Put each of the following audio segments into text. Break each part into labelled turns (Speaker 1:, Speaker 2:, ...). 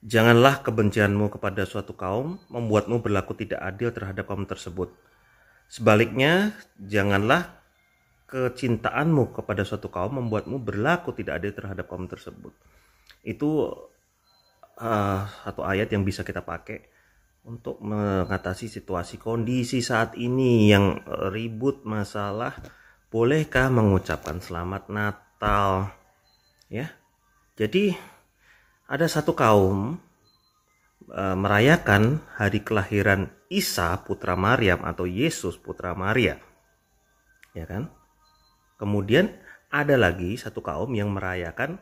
Speaker 1: Janganlah kebencianmu kepada suatu kaum membuatmu berlaku tidak adil terhadap kaum tersebut. Sebaliknya, janganlah kecintaanmu kepada suatu kaum membuatmu berlaku tidak adil terhadap kaum tersebut. Itu uh, satu ayat yang bisa kita pakai untuk mengatasi situasi kondisi saat ini yang ribut masalah. Bolehkah mengucapkan selamat Natal? Ya. Jadi ada satu kaum e, merayakan hari kelahiran Isa putra Maryam atau Yesus putra Maria. Ya kan? Kemudian ada lagi satu kaum yang merayakan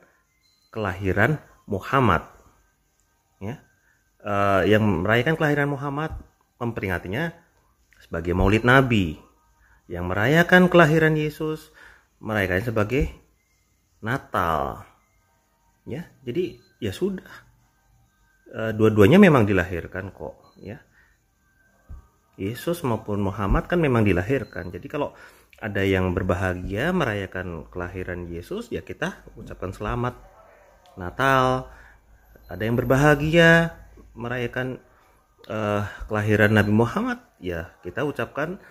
Speaker 1: kelahiran Muhammad. Ya. E, yang merayakan kelahiran Muhammad memperingatinya sebagai Maulid Nabi. Yang merayakan kelahiran Yesus merayakannya sebagai Natal ya jadi ya sudah e, dua-duanya memang dilahirkan kok ya Yesus maupun Muhammad kan memang dilahirkan jadi kalau ada yang berbahagia merayakan kelahiran Yesus ya kita ucapkan selamat Natal ada yang berbahagia merayakan uh, kelahiran Nabi Muhammad ya kita ucapkan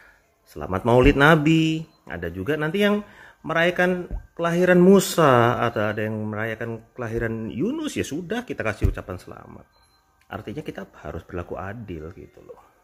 Speaker 1: selamat Maulid Nabi ada juga nanti yang merayakan kelahiran Musa atau ada yang merayakan kelahiran Yunus ya sudah kita kasih ucapan selamat artinya kita harus berlaku adil gitu loh